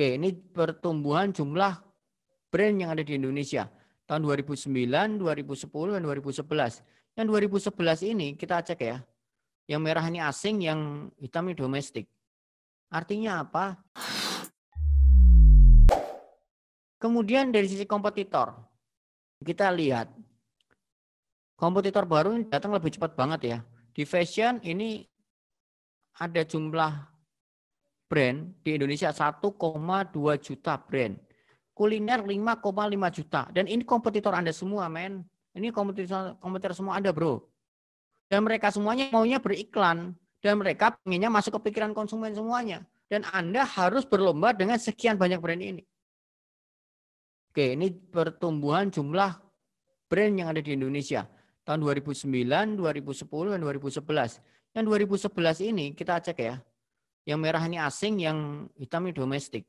Oke, ini pertumbuhan jumlah brand yang ada di Indonesia. Tahun 2009, 2010, dan 2011. Yang 2011 ini kita cek ya. Yang merah ini asing, yang hitam ini domestik. Artinya apa? Kemudian dari sisi kompetitor, kita lihat kompetitor baru ini datang lebih cepat banget ya. Di fashion ini ada jumlah brand di Indonesia 1,2 juta brand. Kuliner 5,5 juta. Dan ini kompetitor Anda semua, men. Ini kompetitor kompetitor semua Anda, Bro. Dan mereka semuanya maunya beriklan dan mereka pengennya masuk ke pikiran konsumen semuanya. Dan Anda harus berlomba dengan sekian banyak brand ini. Oke, ini pertumbuhan jumlah brand yang ada di Indonesia tahun 2009, 2010, dan 2011. dan 2011 ini kita cek ya, yang merah ini asing, yang hitam ini domestik.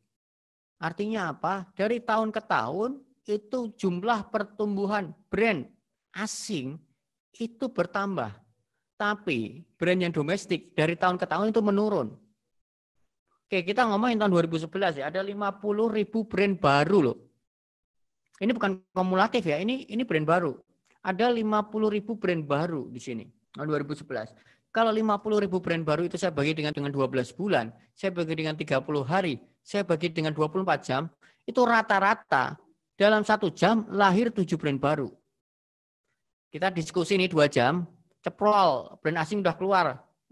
Artinya apa? Dari tahun ke tahun itu jumlah pertumbuhan brand asing itu bertambah. Tapi brand yang domestik dari tahun ke tahun itu menurun. Oke, kita ngomongin tahun 2011 ya, ada 50 ribu brand baru loh. Ini bukan kumulatif ya, ini ini brand baru. Ada 50 ribu brand baru di sini tahun 2011. Kalau 50 ribu brand baru itu saya bagi dengan dengan 12 bulan, saya bagi dengan 30 hari, saya bagi dengan 24 jam, itu rata-rata dalam satu jam lahir tujuh brand baru. Kita diskusi ini dua jam, ceprol, brand asing udah keluar,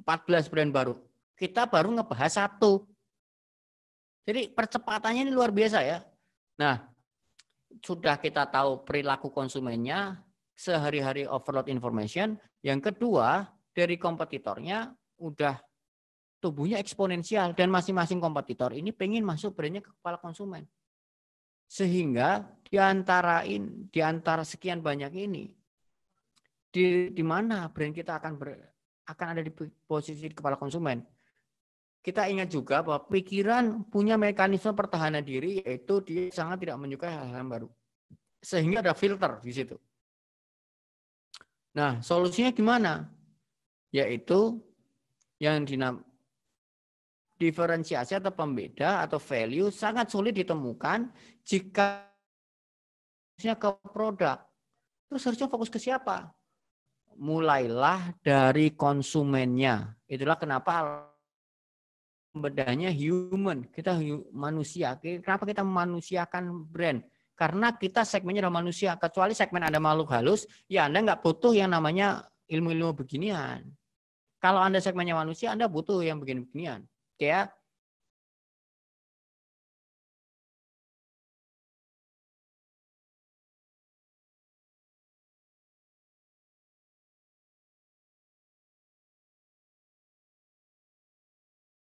14 brand baru. Kita baru ngebahas satu. Jadi percepatannya ini luar biasa ya. Nah, sudah kita tahu perilaku konsumennya, sehari-hari overload information. Yang kedua, dari kompetitornya udah tubuhnya eksponensial dan masing-masing kompetitor ini pengen masuk brandnya ke kepala konsumen. Sehingga di antara, di sekian banyak ini, di, di mana brand kita akan ber, akan ada di posisi di kepala konsumen. Kita ingat juga bahwa pikiran punya mekanisme pertahanan diri yaitu dia sangat tidak menyukai hal-hal yang baru. Sehingga ada filter di situ. Nah, solusinya gimana? yaitu yang dinam diferensiasi atau pembeda atau value sangat sulit ditemukan jika ke produk. Terus harusnya fokus ke siapa? Mulailah dari konsumennya. Itulah kenapa bedanya human. Kita manusia. Kenapa kita memanusiakan brand? Karena kita segmennya adalah manusia. Kecuali segmen ada makhluk halus, ya Anda nggak butuh yang namanya ilmu-ilmu beginian. Kalau Anda segmennya manusia, Anda butuh yang begini-beginian. Kayak